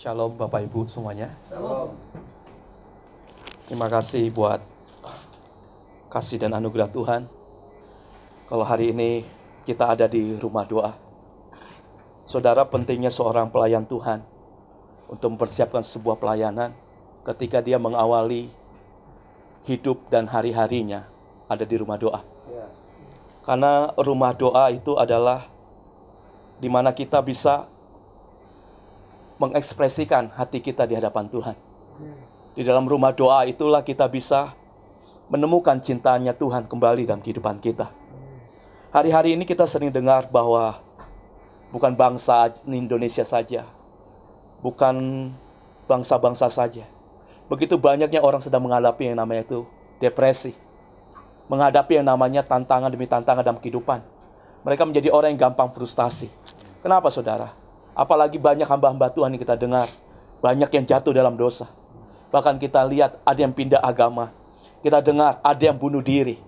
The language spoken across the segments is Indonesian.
Shalom Bapak Ibu semuanya. Shalom. Terima kasih buat kasih dan anugerah Tuhan. Kalau hari ini kita ada di rumah doa. Saudara pentingnya seorang pelayan Tuhan untuk mempersiapkan sebuah pelayanan ketika dia mengawali hidup dan hari-harinya ada di rumah doa. Ya. Karena rumah doa itu adalah di mana kita bisa mengekspresikan hati kita di hadapan Tuhan. Di dalam rumah doa itulah kita bisa menemukan cintanya Tuhan kembali dalam kehidupan kita. Hari-hari ini kita sering dengar bahwa bukan bangsa Indonesia saja, bukan bangsa-bangsa saja. Begitu banyaknya orang sedang menghadapi yang namanya itu depresi, menghadapi yang namanya tantangan demi tantangan dalam kehidupan. Mereka menjadi orang yang gampang frustasi. Kenapa saudara? Apalagi banyak hamba-hamba Tuhan yang kita dengar. Banyak yang jatuh dalam dosa. Bahkan kita lihat ada yang pindah agama. Kita dengar ada yang bunuh diri.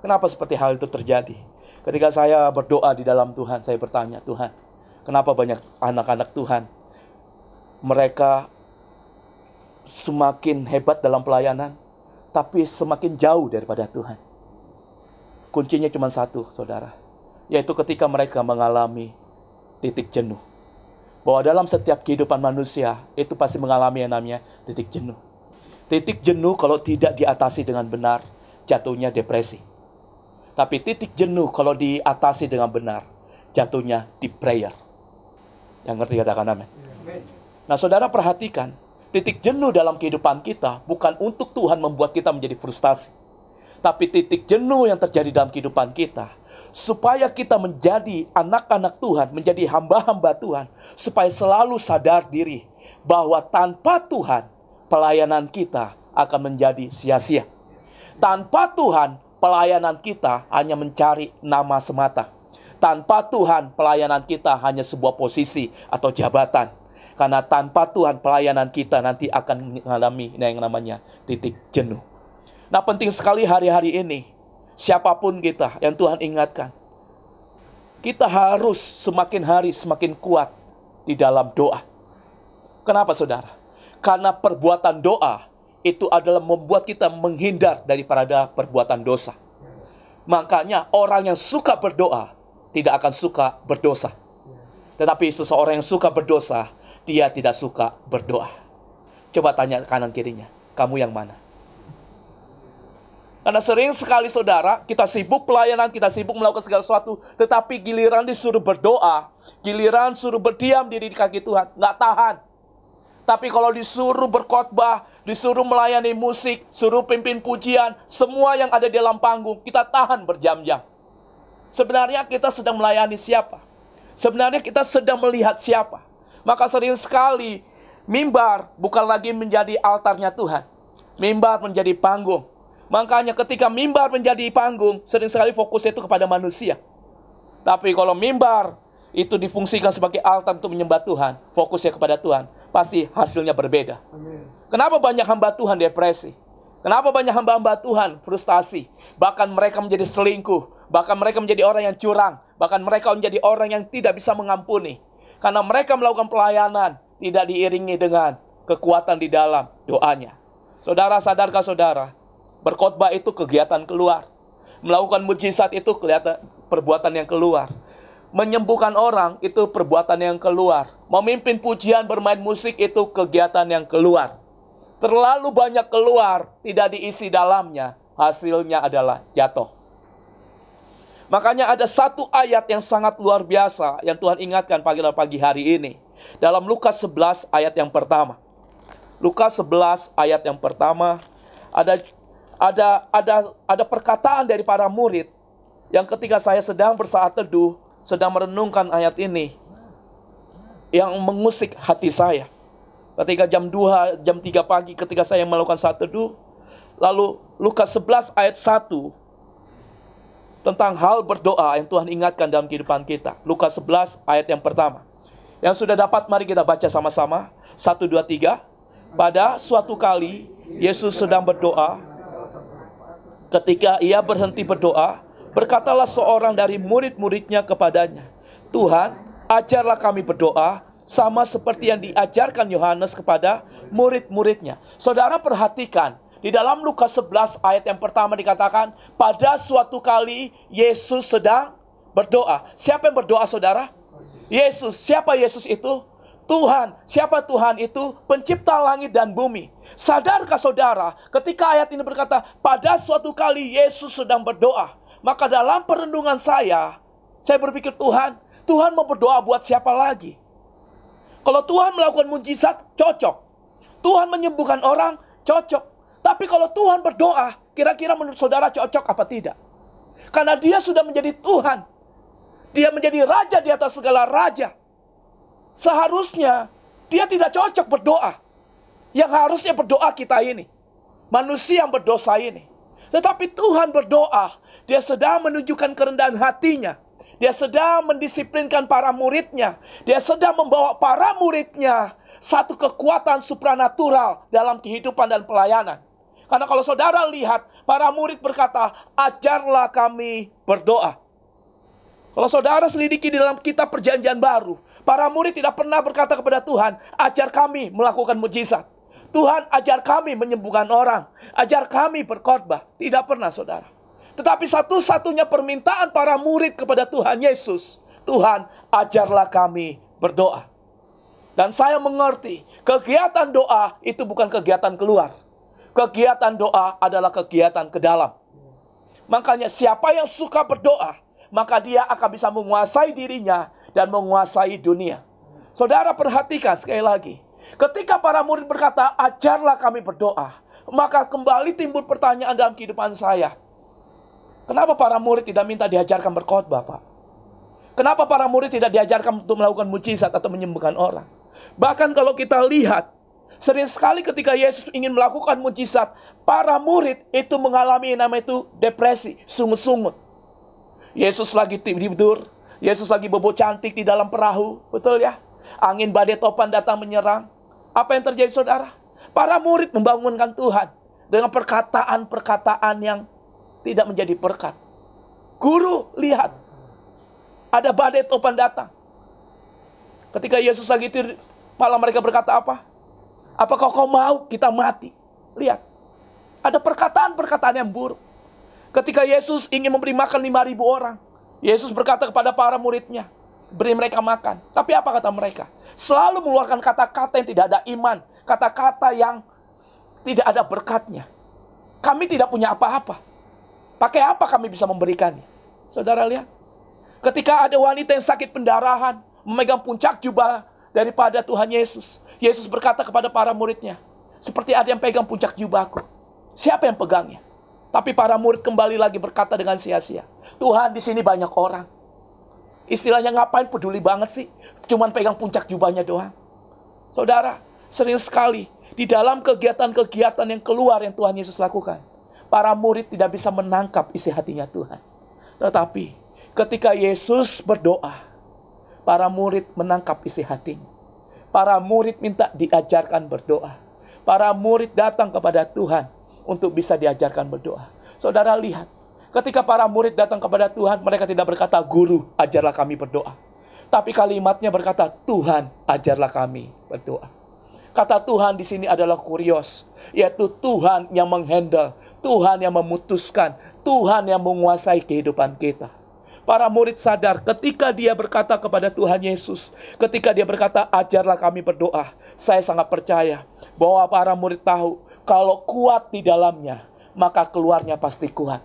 Kenapa seperti hal itu terjadi? Ketika saya berdoa di dalam Tuhan, saya bertanya, Tuhan, kenapa banyak anak-anak Tuhan? Mereka semakin hebat dalam pelayanan, tapi semakin jauh daripada Tuhan. Kuncinya cuma satu, saudara, yaitu ketika mereka mengalami titik jenuh bahwa dalam setiap kehidupan manusia itu pasti mengalami yang namanya titik jenuh. Titik jenuh kalau tidak diatasi dengan benar, jatuhnya depresi. Tapi titik jenuh kalau diatasi dengan benar, jatuhnya di prayer. Yang ngerti katakan amin. Nah saudara perhatikan, titik jenuh dalam kehidupan kita bukan untuk Tuhan membuat kita menjadi frustasi. Tapi titik jenuh yang terjadi dalam kehidupan kita supaya kita menjadi anak-anak Tuhan, menjadi hamba-hamba Tuhan, supaya selalu sadar diri bahwa tanpa Tuhan pelayanan kita akan menjadi sia-sia. Tanpa Tuhan pelayanan kita hanya mencari nama semata. Tanpa Tuhan pelayanan kita hanya sebuah posisi atau jabatan. Karena tanpa Tuhan pelayanan kita nanti akan mengalami yang namanya titik jenuh. Nah penting sekali hari-hari ini siapapun kita yang Tuhan ingatkan. Kita harus semakin hari semakin kuat di dalam doa. Kenapa saudara? Karena perbuatan doa itu adalah membuat kita menghindar daripada perbuatan dosa. Makanya orang yang suka berdoa tidak akan suka berdosa. Tetapi seseorang yang suka berdosa, dia tidak suka berdoa. Coba tanya kanan kirinya, kamu yang mana? Karena sering sekali saudara, kita sibuk pelayanan, kita sibuk melakukan segala sesuatu. Tetapi giliran disuruh berdoa, giliran suruh berdiam diri di kaki Tuhan, nggak tahan. Tapi kalau disuruh berkhotbah, disuruh melayani musik, suruh pimpin pujian, semua yang ada di dalam panggung, kita tahan berjam-jam. Sebenarnya kita sedang melayani siapa? Sebenarnya kita sedang melihat siapa? Maka sering sekali mimbar bukan lagi menjadi altarnya Tuhan. Mimbar menjadi panggung. Makanya ketika mimbar menjadi panggung, sering sekali fokusnya itu kepada manusia. Tapi kalau mimbar itu difungsikan sebagai altar untuk menyembah Tuhan, fokusnya kepada Tuhan, pasti hasilnya berbeda. Amin. Kenapa banyak hamba Tuhan depresi? Kenapa banyak hamba-hamba Tuhan frustasi? Bahkan mereka menjadi selingkuh, bahkan mereka menjadi orang yang curang, bahkan mereka menjadi orang yang tidak bisa mengampuni. Karena mereka melakukan pelayanan tidak diiringi dengan kekuatan di dalam doanya. Saudara sadarkah saudara? Berkhotbah itu kegiatan keluar. Melakukan mujizat itu kelihatan perbuatan yang keluar. Menyembuhkan orang itu perbuatan yang keluar. Memimpin pujian bermain musik itu kegiatan yang keluar. Terlalu banyak keluar, tidak diisi dalamnya. Hasilnya adalah jatuh. Makanya ada satu ayat yang sangat luar biasa yang Tuhan ingatkan pagi pagi hari ini. Dalam Lukas 11 ayat yang pertama. Lukas 11 ayat yang pertama ada ada ada ada perkataan dari para murid yang ketika saya sedang bersaat teduh, sedang merenungkan ayat ini yang mengusik hati saya. Ketika jam 2, jam 3 pagi ketika saya melakukan saat teduh, lalu Lukas 11 ayat 1 tentang hal berdoa yang Tuhan ingatkan dalam kehidupan kita. Lukas 11 ayat yang pertama. Yang sudah dapat mari kita baca sama-sama. 1 2 3. Pada suatu kali Yesus sedang berdoa Ketika ia berhenti berdoa, berkatalah seorang dari murid-muridnya kepadanya, "Tuhan, ajarlah kami berdoa sama seperti yang diajarkan Yohanes kepada murid-muridnya." Saudara perhatikan, di dalam Lukas 11 ayat yang pertama dikatakan, "Pada suatu kali Yesus sedang berdoa." Siapa yang berdoa, Saudara? Yesus. Siapa Yesus itu? Tuhan, siapa Tuhan itu? Pencipta langit dan bumi. Sadarkah saudara ketika ayat ini berkata, pada suatu kali Yesus sedang berdoa. Maka dalam perenungan saya, saya berpikir Tuhan, Tuhan mau berdoa buat siapa lagi? Kalau Tuhan melakukan mujizat, cocok. Tuhan menyembuhkan orang, cocok. Tapi kalau Tuhan berdoa, kira-kira menurut saudara cocok apa tidak? Karena dia sudah menjadi Tuhan. Dia menjadi raja di atas segala raja. Seharusnya dia tidak cocok berdoa. Yang harusnya berdoa kita ini. Manusia yang berdosa ini. Tetapi Tuhan berdoa. Dia sedang menunjukkan kerendahan hatinya. Dia sedang mendisiplinkan para muridnya. Dia sedang membawa para muridnya satu kekuatan supranatural dalam kehidupan dan pelayanan. Karena kalau saudara lihat, para murid berkata, ajarlah kami berdoa. Kalau saudara selidiki di dalam kitab perjanjian baru, Para murid tidak pernah berkata kepada Tuhan, ajar kami melakukan mujizat. Tuhan ajar kami menyembuhkan orang. Ajar kami berkhotbah. Tidak pernah saudara. Tetapi satu-satunya permintaan para murid kepada Tuhan Yesus. Tuhan ajarlah kami berdoa. Dan saya mengerti kegiatan doa itu bukan kegiatan keluar. Kegiatan doa adalah kegiatan ke dalam. Makanya siapa yang suka berdoa, maka dia akan bisa menguasai dirinya dan menguasai dunia. Saudara perhatikan sekali lagi. Ketika para murid berkata, ajarlah kami berdoa. Maka kembali timbul pertanyaan dalam kehidupan saya. Kenapa para murid tidak minta diajarkan berkhotbah, Pak? Kenapa para murid tidak diajarkan untuk melakukan mujizat atau menyembuhkan orang? Bahkan kalau kita lihat, sering sekali ketika Yesus ingin melakukan mujizat, para murid itu mengalami yang namanya itu depresi, sungut-sungut. Yesus lagi tidur, Yesus lagi bobo cantik di dalam perahu, betul ya? Angin badai topan datang menyerang. Apa yang terjadi saudara? Para murid membangunkan Tuhan dengan perkataan-perkataan yang tidak menjadi berkat. Guru, lihat. Ada badai topan datang. Ketika Yesus lagi tidur, malah mereka berkata apa? Apakah kau mau kita mati? Lihat. Ada perkataan-perkataan yang buruk. Ketika Yesus ingin memberi makan 5.000 orang, Yesus berkata kepada para muridnya, beri mereka makan. Tapi apa kata mereka? Selalu mengeluarkan kata-kata yang tidak ada iman, kata-kata yang tidak ada berkatnya. Kami tidak punya apa-apa. Pakai apa kami bisa memberikannya? Saudara lihat, ketika ada wanita yang sakit pendarahan, memegang puncak jubah daripada Tuhan Yesus. Yesus berkata kepada para muridnya, seperti ada yang pegang puncak jubahku. Siapa yang pegangnya? Tapi para murid kembali lagi berkata dengan sia-sia, Tuhan di sini banyak orang. Istilahnya ngapain peduli banget sih? Cuman pegang puncak jubahnya doang. Saudara, sering sekali di dalam kegiatan-kegiatan yang keluar yang Tuhan Yesus lakukan, para murid tidak bisa menangkap isi hatinya Tuhan. Tetapi ketika Yesus berdoa, para murid menangkap isi hatinya. Para murid minta diajarkan berdoa. Para murid datang kepada Tuhan untuk bisa diajarkan berdoa. Saudara lihat, ketika para murid datang kepada Tuhan, mereka tidak berkata, "Guru, ajarlah kami berdoa." Tapi kalimatnya berkata, "Tuhan, ajarlah kami berdoa." Kata Tuhan di sini adalah kurios, yaitu Tuhan yang menghandle, Tuhan yang memutuskan, Tuhan yang menguasai kehidupan kita. Para murid sadar ketika dia berkata kepada Tuhan Yesus, ketika dia berkata, "Ajarlah kami berdoa." Saya sangat percaya bahwa para murid tahu kalau kuat di dalamnya, maka keluarnya pasti kuat.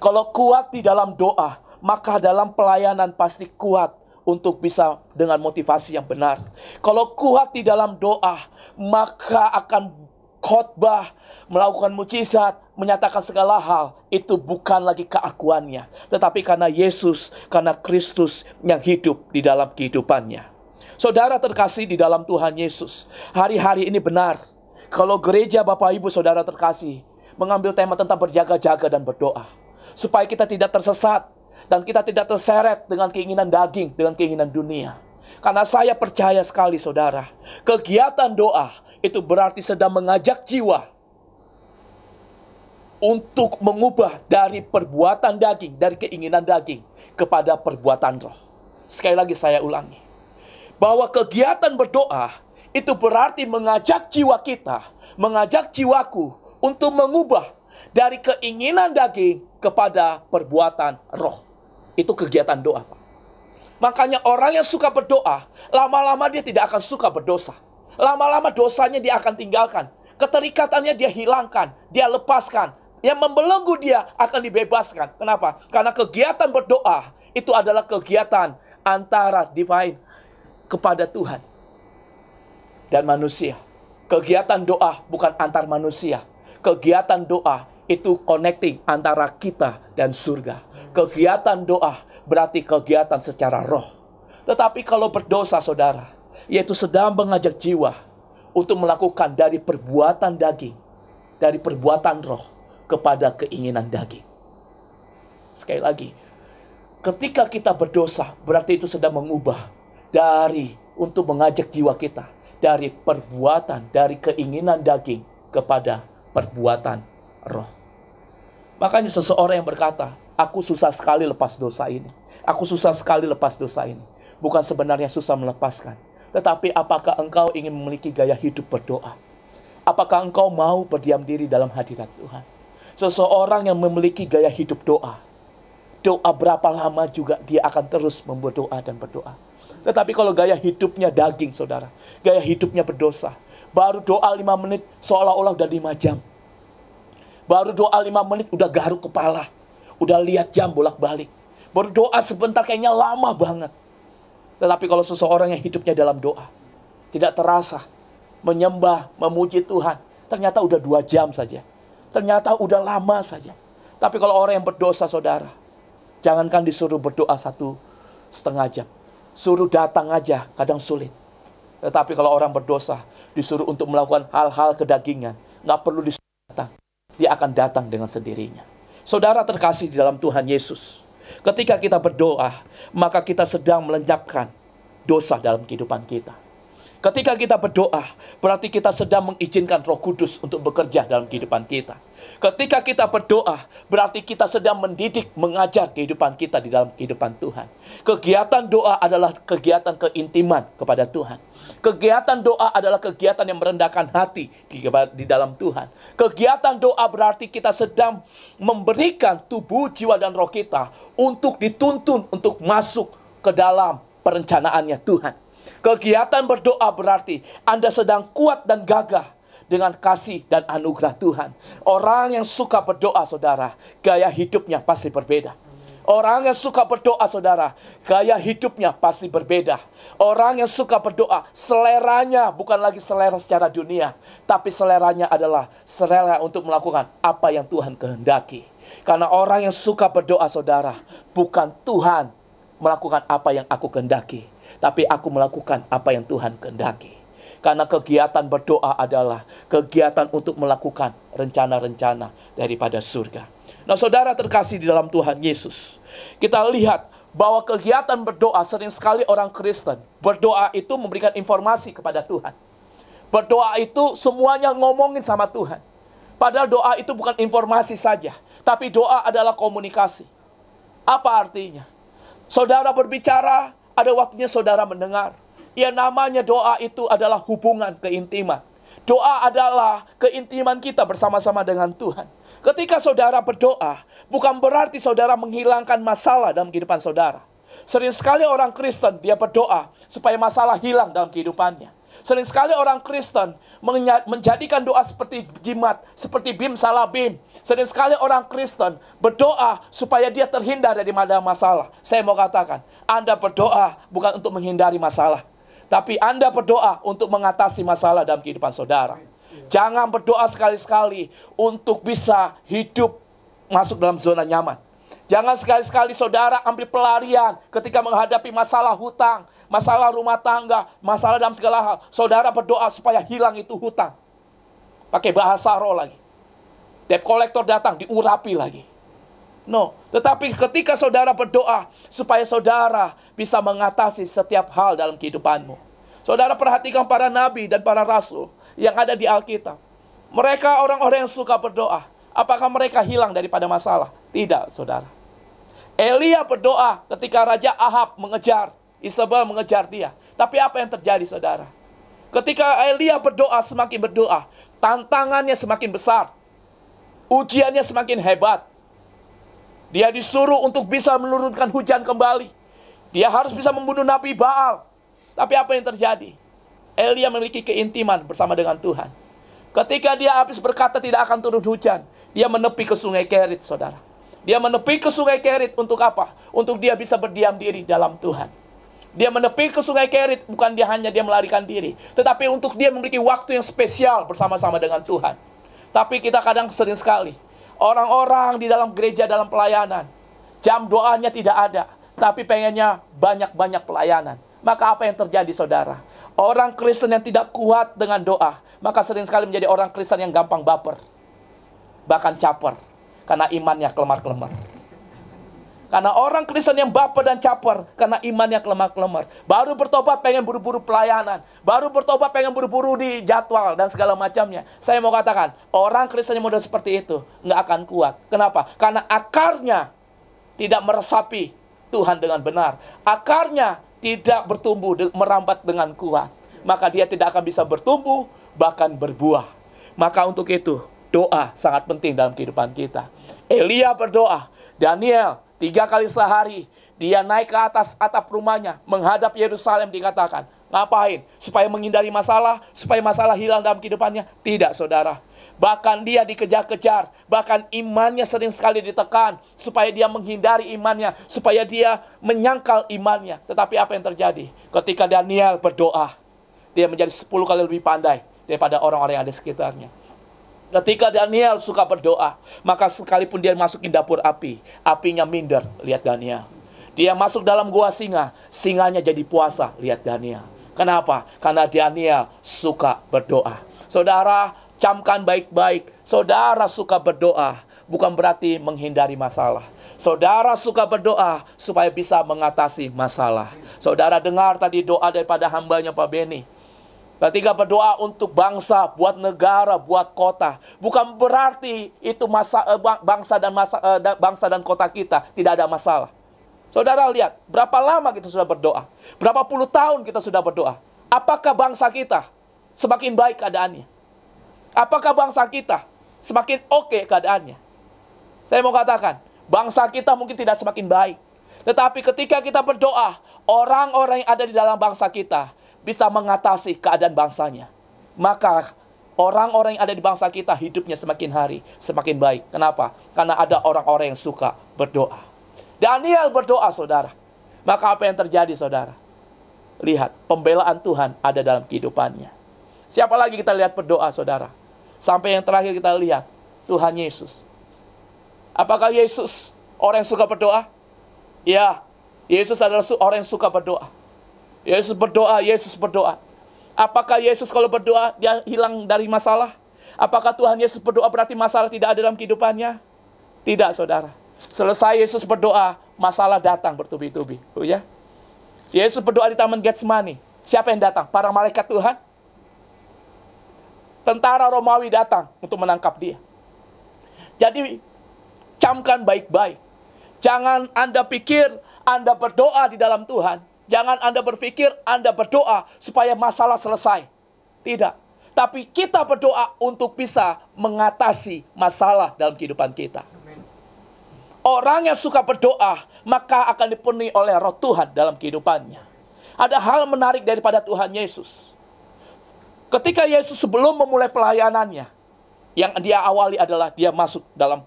Kalau kuat di dalam doa, maka dalam pelayanan pasti kuat untuk bisa dengan motivasi yang benar. Kalau kuat di dalam doa, maka akan khotbah, melakukan mujizat, menyatakan segala hal. Itu bukan lagi keakuannya, tetapi karena Yesus, karena Kristus yang hidup di dalam kehidupannya. Saudara terkasih di dalam Tuhan Yesus, hari-hari ini benar kalau gereja Bapak Ibu Saudara terkasih mengambil tema tentang berjaga-jaga dan berdoa. Supaya kita tidak tersesat dan kita tidak terseret dengan keinginan daging, dengan keinginan dunia. Karena saya percaya sekali saudara, kegiatan doa itu berarti sedang mengajak jiwa untuk mengubah dari perbuatan daging, dari keinginan daging kepada perbuatan roh. Sekali lagi saya ulangi. Bahwa kegiatan berdoa itu berarti mengajak jiwa kita, mengajak jiwaku untuk mengubah dari keinginan daging kepada perbuatan roh. Itu kegiatan doa, Makanya orang yang suka berdoa, lama-lama dia tidak akan suka berdosa. Lama-lama dosanya dia akan tinggalkan. Keterikatannya dia hilangkan, dia lepaskan. Yang membelenggu dia akan dibebaskan. Kenapa? Karena kegiatan berdoa itu adalah kegiatan antara divine kepada Tuhan dan manusia. Kegiatan doa bukan antar manusia. Kegiatan doa itu connecting antara kita dan surga. Kegiatan doa berarti kegiatan secara roh. Tetapi kalau berdosa saudara, yaitu sedang mengajak jiwa untuk melakukan dari perbuatan daging, dari perbuatan roh kepada keinginan daging. Sekali lagi, ketika kita berdosa, berarti itu sedang mengubah dari untuk mengajak jiwa kita dari perbuatan, dari keinginan daging kepada perbuatan roh. Makanya seseorang yang berkata, aku susah sekali lepas dosa ini. Aku susah sekali lepas dosa ini. Bukan sebenarnya susah melepaskan. Tetapi apakah engkau ingin memiliki gaya hidup berdoa? Apakah engkau mau berdiam diri dalam hadirat Tuhan? Seseorang yang memiliki gaya hidup doa. Doa berapa lama juga dia akan terus membuat doa dan berdoa tetapi kalau gaya hidupnya daging, saudara. Gaya hidupnya berdosa. Baru doa lima menit, seolah-olah udah lima jam. Baru doa lima menit, udah garuk kepala. Udah lihat jam bolak-balik. Baru doa sebentar, kayaknya lama banget. Tetapi kalau seseorang yang hidupnya dalam doa, tidak terasa, menyembah, memuji Tuhan, ternyata udah dua jam saja. Ternyata udah lama saja. Tapi kalau orang yang berdosa, saudara, jangankan disuruh berdoa satu setengah jam, suruh datang aja kadang sulit. Tetapi kalau orang berdosa disuruh untuk melakukan hal-hal kedagingan, nggak perlu disuruh datang. Dia akan datang dengan sendirinya. Saudara terkasih di dalam Tuhan Yesus. Ketika kita berdoa, maka kita sedang melenyapkan dosa dalam kehidupan kita. Ketika kita berdoa, berarti kita sedang mengizinkan Roh Kudus untuk bekerja dalam kehidupan kita. Ketika kita berdoa, berarti kita sedang mendidik, mengajar kehidupan kita di dalam kehidupan Tuhan. Kegiatan doa adalah kegiatan keintiman kepada Tuhan. Kegiatan doa adalah kegiatan yang merendahkan hati di dalam Tuhan. Kegiatan doa berarti kita sedang memberikan tubuh, jiwa, dan roh kita untuk dituntun, untuk masuk ke dalam perencanaannya Tuhan. Kegiatan berdoa berarti Anda sedang kuat dan gagah dengan kasih dan anugerah Tuhan. Orang yang suka berdoa, saudara, gaya hidupnya pasti berbeda. Orang yang suka berdoa, saudara, gaya hidupnya pasti berbeda. Orang yang suka berdoa, seleranya bukan lagi selera secara dunia, tapi seleranya adalah selera untuk melakukan apa yang Tuhan kehendaki. Karena orang yang suka berdoa, saudara, bukan Tuhan melakukan apa yang aku kehendaki, tapi aku melakukan apa yang Tuhan kehendaki. Karena kegiatan berdoa adalah kegiatan untuk melakukan rencana-rencana daripada surga. Nah, saudara terkasih di dalam Tuhan Yesus, kita lihat bahwa kegiatan berdoa sering sekali orang Kristen berdoa itu memberikan informasi kepada Tuhan. Berdoa itu semuanya ngomongin sama Tuhan. Padahal doa itu bukan informasi saja, tapi doa adalah komunikasi. Apa artinya? Saudara berbicara, ada waktunya saudara mendengar. Ya namanya doa itu adalah hubungan keintiman. Doa adalah keintiman kita bersama-sama dengan Tuhan. Ketika saudara berdoa, bukan berarti saudara menghilangkan masalah dalam kehidupan saudara. Sering sekali orang Kristen dia berdoa supaya masalah hilang dalam kehidupannya. Sering sekali orang Kristen menjadikan doa seperti jimat, seperti bim salah bim. Sering sekali orang Kristen berdoa supaya dia terhindar dari masalah. Saya mau katakan, Anda berdoa bukan untuk menghindari masalah. Tapi Anda berdoa untuk mengatasi masalah dalam kehidupan saudara. Jangan berdoa sekali-sekali untuk bisa hidup masuk dalam zona nyaman. Jangan sekali-sekali saudara ambil pelarian ketika menghadapi masalah hutang, masalah rumah tangga, masalah dalam segala hal. Saudara berdoa supaya hilang itu hutang. Pakai bahasa roh lagi. Debt collector datang, diurapi lagi. No, tetapi ketika saudara berdoa supaya saudara bisa mengatasi setiap hal dalam kehidupanmu. Saudara perhatikan para nabi dan para rasul yang ada di Alkitab. Mereka orang-orang yang suka berdoa. Apakah mereka hilang daripada masalah? Tidak, saudara. Elia berdoa ketika Raja Ahab mengejar, Isabel mengejar dia. Tapi apa yang terjadi, saudara? Ketika Elia berdoa, semakin berdoa, tantangannya semakin besar. Ujiannya semakin hebat. Dia disuruh untuk bisa menurunkan hujan kembali. Dia harus bisa membunuh Nabi Baal. Tapi apa yang terjadi? Elia memiliki keintiman bersama dengan Tuhan. Ketika dia habis berkata tidak akan turun hujan, dia menepi ke sungai Kerit, saudara. Dia menepi ke sungai Kerit untuk apa? Untuk dia bisa berdiam diri dalam Tuhan. Dia menepi ke sungai Kerit, bukan dia hanya dia melarikan diri. Tetapi untuk dia memiliki waktu yang spesial bersama-sama dengan Tuhan. Tapi kita kadang sering sekali, orang-orang di dalam gereja, dalam pelayanan, jam doanya tidak ada, tapi pengennya banyak-banyak pelayanan. Maka apa yang terjadi saudara? Orang Kristen yang tidak kuat dengan doa, maka sering sekali menjadi orang Kristen yang gampang baper. Bahkan caper. Karena imannya kelemar-kelemar. Karena orang Kristen yang baper dan caper, karena imannya kelemar-kelemar. Baru bertobat pengen buru-buru pelayanan. Baru bertobat pengen buru-buru di jadwal dan segala macamnya. Saya mau katakan, orang Kristen yang model seperti itu, nggak akan kuat. Kenapa? Karena akarnya tidak meresapi Tuhan dengan benar. Akarnya tidak bertumbuh merambat dengan kuat, maka dia tidak akan bisa bertumbuh bahkan berbuah. Maka untuk itu, doa sangat penting dalam kehidupan kita. Elia berdoa, Daniel tiga kali sehari dia naik ke atas atap rumahnya menghadap Yerusalem dikatakan ngapain supaya menghindari masalah supaya masalah hilang dalam kehidupannya tidak saudara Bahkan dia dikejar-kejar, bahkan imannya sering sekali ditekan supaya dia menghindari imannya, supaya dia menyangkal imannya. Tetapi apa yang terjadi? Ketika Daniel berdoa, dia menjadi 10 kali lebih pandai daripada orang-orang yang ada sekitarnya. Ketika Daniel suka berdoa, maka sekalipun dia masukin dapur api, apinya minder, lihat Daniel. Dia masuk dalam gua singa, singanya jadi puasa, lihat Daniel. Kenapa? Karena Daniel suka berdoa. Saudara, Camkan baik-baik. Saudara suka berdoa bukan berarti menghindari masalah. Saudara suka berdoa supaya bisa mengatasi masalah. Saudara dengar tadi doa daripada hambanya Pak Beni. Ketika berdoa untuk bangsa, buat negara, buat kota, bukan berarti itu masa, eh, bangsa dan masa, eh, bangsa dan kota kita tidak ada masalah. Saudara lihat, berapa lama kita sudah berdoa? Berapa puluh tahun kita sudah berdoa? Apakah bangsa kita semakin baik keadaannya? Apakah bangsa kita semakin oke okay keadaannya? Saya mau katakan, bangsa kita mungkin tidak semakin baik. Tetapi ketika kita berdoa, orang-orang yang ada di dalam bangsa kita bisa mengatasi keadaan bangsanya. Maka orang-orang yang ada di bangsa kita hidupnya semakin hari semakin baik. Kenapa? Karena ada orang-orang yang suka berdoa. Daniel berdoa, saudara. Maka apa yang terjadi, saudara? Lihat, pembelaan Tuhan ada dalam kehidupannya. Siapa lagi kita lihat berdoa, saudara? Sampai yang terakhir kita lihat, Tuhan Yesus. Apakah Yesus orang yang suka berdoa? Ya, Yesus adalah orang yang suka berdoa. Yesus berdoa, Yesus berdoa. Apakah Yesus kalau berdoa dia hilang dari masalah? Apakah Tuhan Yesus berdoa berarti masalah tidak ada dalam kehidupannya? Tidak, saudara. Selesai Yesus berdoa, masalah datang bertubi-tubi. Oh ya. Yesus berdoa di Taman Getsemani. Siapa yang datang? Para malaikat Tuhan? tentara Romawi datang untuk menangkap dia. Jadi, camkan baik-baik. Jangan Anda pikir Anda berdoa di dalam Tuhan. Jangan Anda berpikir Anda berdoa supaya masalah selesai. Tidak. Tapi kita berdoa untuk bisa mengatasi masalah dalam kehidupan kita. Orang yang suka berdoa, maka akan dipenuhi oleh roh Tuhan dalam kehidupannya. Ada hal menarik daripada Tuhan Yesus. Ketika Yesus sebelum memulai pelayanannya, yang dia awali adalah dia masuk dalam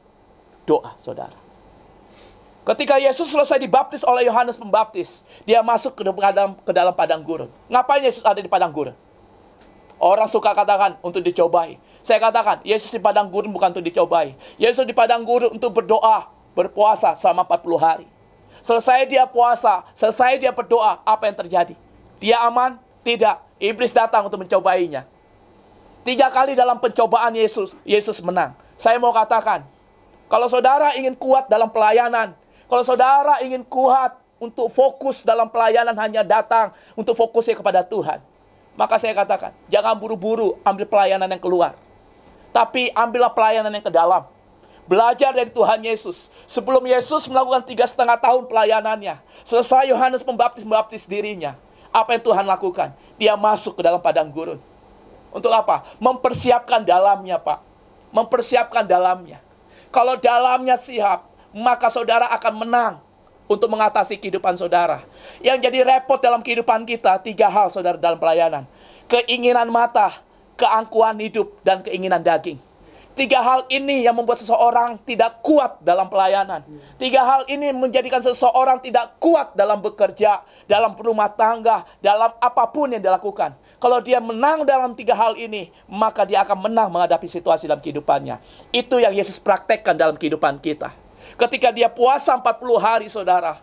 doa, saudara. Ketika Yesus selesai dibaptis oleh Yohanes Pembaptis, dia masuk ke dalam, ke dalam padang gurun. Ngapain Yesus ada di padang gurun? Orang suka katakan untuk dicobai. Saya katakan, Yesus di padang gurun bukan untuk dicobai. Yesus di padang gurun untuk berdoa, berpuasa selama 40 hari. Selesai dia puasa, selesai dia berdoa, apa yang terjadi? Dia aman, tidak, iblis datang untuk mencobainya. Tiga kali dalam pencobaan Yesus, Yesus menang. Saya mau katakan, kalau saudara ingin kuat dalam pelayanan, kalau saudara ingin kuat untuk fokus dalam pelayanan hanya datang untuk fokusnya kepada Tuhan. Maka saya katakan, jangan buru-buru ambil pelayanan yang keluar. Tapi ambillah pelayanan yang ke dalam. Belajar dari Tuhan Yesus. Sebelum Yesus melakukan tiga setengah tahun pelayanannya. Selesai Yohanes membaptis-membaptis dirinya. Apa yang Tuhan lakukan? Dia masuk ke dalam padang gurun. Untuk apa? Mempersiapkan dalamnya, Pak. Mempersiapkan dalamnya. Kalau dalamnya siap, maka saudara akan menang untuk mengatasi kehidupan saudara. Yang jadi repot dalam kehidupan kita, tiga hal saudara dalam pelayanan. Keinginan mata, keangkuhan hidup, dan keinginan daging. Tiga hal ini yang membuat seseorang tidak kuat dalam pelayanan. Tiga hal ini menjadikan seseorang tidak kuat dalam bekerja, dalam rumah tangga, dalam apapun yang dilakukan. Kalau dia menang dalam tiga hal ini, maka dia akan menang menghadapi situasi dalam kehidupannya. Itu yang Yesus praktekkan dalam kehidupan kita. Ketika dia puasa 40 hari, saudara,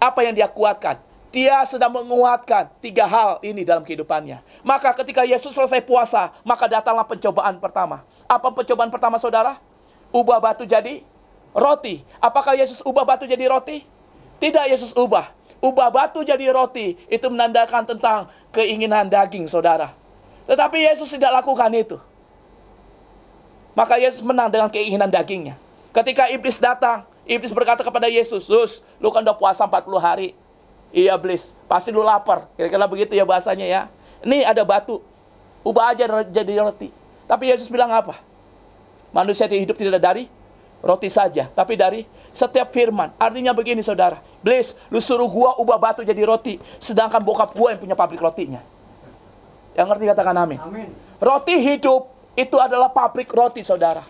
apa yang dia kuatkan? Dia sedang menguatkan tiga hal ini dalam kehidupannya. Maka ketika Yesus selesai puasa, maka datanglah pencobaan pertama. Apa pencobaan pertama saudara? Ubah batu jadi roti. Apakah Yesus ubah batu jadi roti? Tidak Yesus ubah. Ubah batu jadi roti itu menandakan tentang keinginan daging saudara. Tetapi Yesus tidak lakukan itu. Maka Yesus menang dengan keinginan dagingnya. Ketika iblis datang, iblis berkata kepada Yesus, Yesus, lu kan udah puasa 40 hari Iya Blis, pasti lu lapar. Kira-kira begitu ya bahasanya ya. Ini ada batu, ubah aja jadi roti. Tapi Yesus bilang apa? Manusia hidup tidak dari roti saja, tapi dari setiap firman. Artinya begini saudara, Bliss, lu suruh gua ubah batu jadi roti, sedangkan bokap gua yang punya pabrik rotinya. Yang ngerti katakan amin. amin. Roti hidup itu adalah pabrik roti saudara.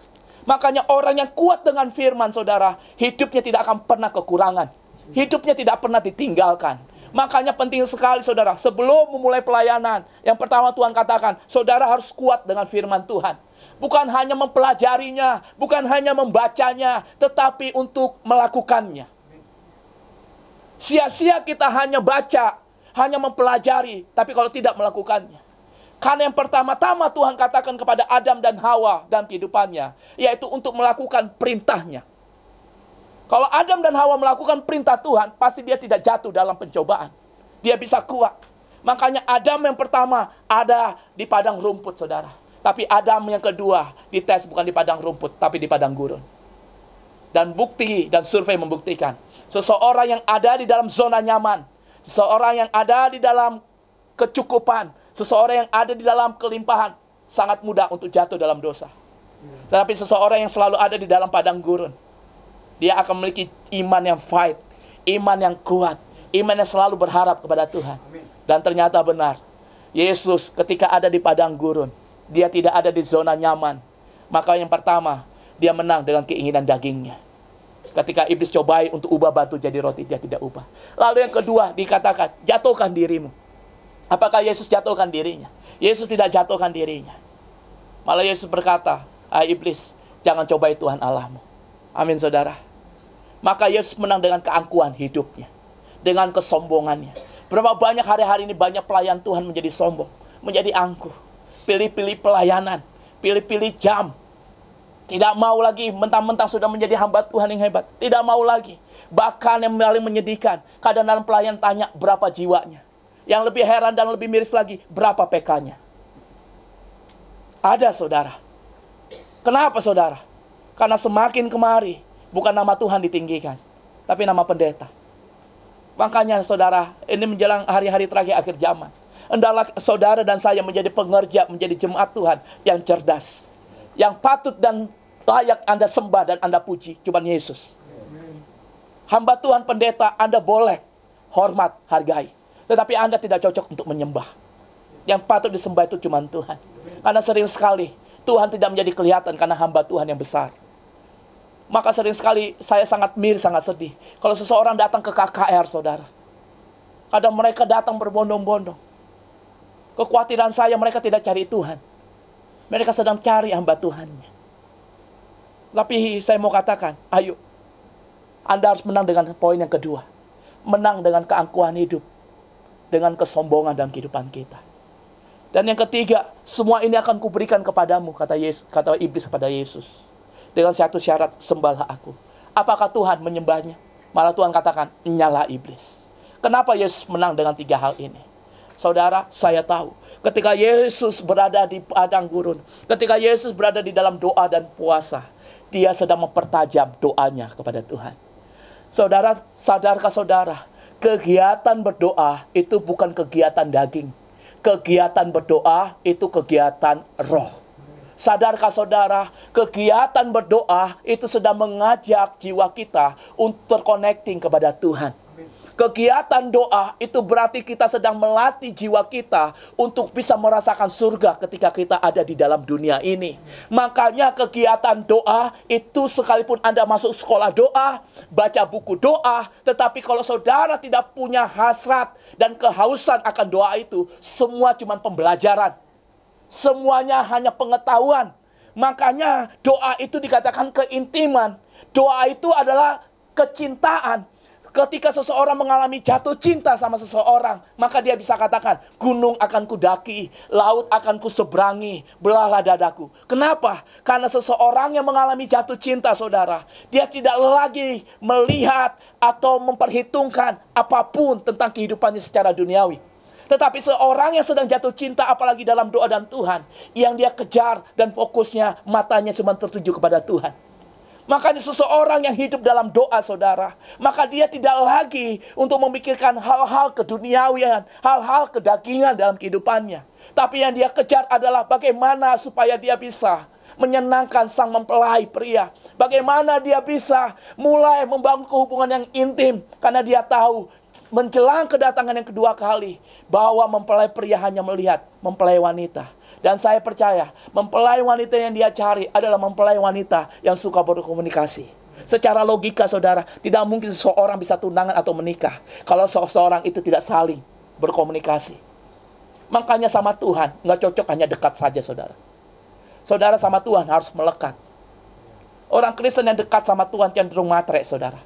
Makanya orang yang kuat dengan firman saudara, hidupnya tidak akan pernah kekurangan. Hidupnya tidak pernah ditinggalkan. Makanya penting sekali saudara, sebelum memulai pelayanan, yang pertama Tuhan katakan, saudara harus kuat dengan firman Tuhan. Bukan hanya mempelajarinya, bukan hanya membacanya, tetapi untuk melakukannya. Sia-sia kita hanya baca, hanya mempelajari, tapi kalau tidak melakukannya. Karena yang pertama-tama Tuhan katakan kepada Adam dan Hawa dan kehidupannya, yaitu untuk melakukan perintahnya. Kalau Adam dan Hawa melakukan perintah Tuhan, pasti dia tidak jatuh dalam pencobaan. Dia bisa kuat. Makanya Adam yang pertama ada di padang rumput, saudara. Tapi Adam yang kedua dites bukan di padang rumput, tapi di padang gurun. Dan bukti dan survei membuktikan. Seseorang yang ada di dalam zona nyaman. Seseorang yang ada di dalam kecukupan. Seseorang yang ada di dalam kelimpahan. Sangat mudah untuk jatuh dalam dosa. Tetapi seseorang yang selalu ada di dalam padang gurun dia akan memiliki iman yang fight, iman yang kuat, iman yang selalu berharap kepada Tuhan. Dan ternyata benar, Yesus ketika ada di padang gurun, dia tidak ada di zona nyaman. Maka yang pertama, dia menang dengan keinginan dagingnya. Ketika iblis cobai untuk ubah batu jadi roti, dia tidak ubah. Lalu yang kedua dikatakan, jatuhkan dirimu. Apakah Yesus jatuhkan dirinya? Yesus tidak jatuhkan dirinya. Malah Yesus berkata, Hai iblis, jangan cobai Tuhan Allahmu. Amin saudara. Maka Yesus menang dengan keangkuhan hidupnya. Dengan kesombongannya. Berapa banyak hari-hari ini banyak pelayan Tuhan menjadi sombong. Menjadi angkuh. Pilih-pilih pelayanan. Pilih-pilih jam. Tidak mau lagi mentang-mentang sudah menjadi hamba Tuhan yang hebat. Tidak mau lagi. Bahkan yang paling menyedihkan. Kadang dalam pelayan tanya berapa jiwanya. Yang lebih heran dan lebih miris lagi. Berapa PK-nya. Ada saudara. Kenapa saudara? Karena semakin kemari Bukan nama Tuhan ditinggikan, tapi nama pendeta. Makanya saudara, ini menjelang hari-hari terakhir akhir zaman. Hendaklah saudara dan saya menjadi pengerja, menjadi jemaat Tuhan yang cerdas. Yang patut dan layak Anda sembah dan Anda puji. Cuma Yesus. Hamba Tuhan pendeta Anda boleh hormat, hargai. Tetapi Anda tidak cocok untuk menyembah. Yang patut disembah itu cuma Tuhan. Karena sering sekali Tuhan tidak menjadi kelihatan karena hamba Tuhan yang besar. Maka sering sekali saya sangat miris, sangat sedih. Kalau seseorang datang ke KKR, saudara. Kadang mereka datang berbondong-bondong. Kekhawatiran saya mereka tidak cari Tuhan. Mereka sedang cari hamba Tuhannya. Tapi saya mau katakan, ayo. Anda harus menang dengan poin yang kedua. Menang dengan keangkuhan hidup. Dengan kesombongan dalam kehidupan kita. Dan yang ketiga, semua ini akan kuberikan kepadamu, kata Yesus, kata iblis kepada Yesus dengan satu syarat sembahlah aku. Apakah Tuhan menyembahnya? Malah Tuhan katakan, nyala iblis. Kenapa Yesus menang dengan tiga hal ini? Saudara, saya tahu ketika Yesus berada di padang gurun, ketika Yesus berada di dalam doa dan puasa, dia sedang mempertajam doanya kepada Tuhan. Saudara, sadarkah saudara, kegiatan berdoa itu bukan kegiatan daging. Kegiatan berdoa itu kegiatan roh. Sadarkah saudara, kegiatan berdoa itu sedang mengajak jiwa kita untuk terkonekting kepada Tuhan. Kegiatan doa itu berarti kita sedang melatih jiwa kita untuk bisa merasakan surga ketika kita ada di dalam dunia ini. Makanya kegiatan doa itu sekalipun Anda masuk sekolah doa, baca buku doa, tetapi kalau saudara tidak punya hasrat dan kehausan akan doa itu, semua cuma pembelajaran Semuanya hanya pengetahuan. Makanya doa itu dikatakan keintiman. Doa itu adalah kecintaan. Ketika seseorang mengalami jatuh cinta sama seseorang, maka dia bisa katakan, gunung akan kudaki, laut akan kuseberangi, belahlah dadaku. Kenapa? Karena seseorang yang mengalami jatuh cinta, saudara, dia tidak lagi melihat atau memperhitungkan apapun tentang kehidupannya secara duniawi. Tetapi seorang yang sedang jatuh cinta apalagi dalam doa dan Tuhan, yang dia kejar dan fokusnya matanya cuma tertuju kepada Tuhan. Makanya seseorang yang hidup dalam doa saudara, maka dia tidak lagi untuk memikirkan hal-hal keduniawian, hal-hal kedagingan dalam kehidupannya. Tapi yang dia kejar adalah bagaimana supaya dia bisa menyenangkan sang mempelai pria. Bagaimana dia bisa mulai membangun kehubungan yang intim karena dia tahu menjelang kedatangan yang kedua kali bahwa mempelai pria hanya melihat mempelai wanita dan saya percaya mempelai wanita yang dia cari adalah mempelai wanita yang suka berkomunikasi secara logika saudara tidak mungkin seseorang bisa tunangan atau menikah kalau seseorang itu tidak saling berkomunikasi makanya sama Tuhan nggak cocok hanya dekat saja saudara saudara sama Tuhan harus melekat orang Kristen yang dekat sama Tuhan cenderung matre saudara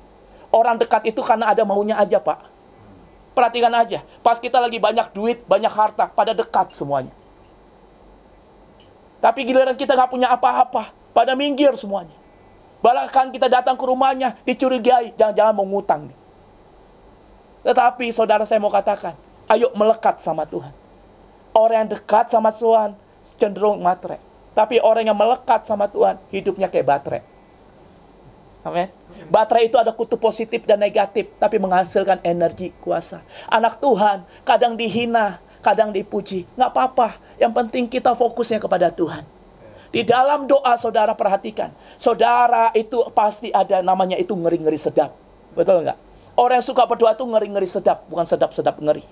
orang dekat itu karena ada maunya aja pak Perhatikan aja, pas kita lagi banyak duit, banyak harta, pada dekat semuanya. Tapi giliran kita nggak punya apa-apa, pada minggir semuanya. Bahkan kita datang ke rumahnya, dicurigai, jangan-jangan mau ngutang. Tetapi saudara saya mau katakan, ayo melekat sama Tuhan. Orang yang dekat sama Tuhan cenderung matre. Tapi orang yang melekat sama Tuhan, hidupnya kayak baterai. Amin. Baterai itu ada kutu positif dan negatif, tapi menghasilkan energi kuasa. Anak Tuhan kadang dihina, kadang dipuji. Nggak apa-apa, yang penting kita fokusnya kepada Tuhan. Di dalam doa saudara perhatikan, saudara itu pasti ada namanya itu ngeri-ngeri sedap. Betul nggak? Orang yang suka berdoa itu ngeri-ngeri sedap, bukan sedap-sedap ngeri.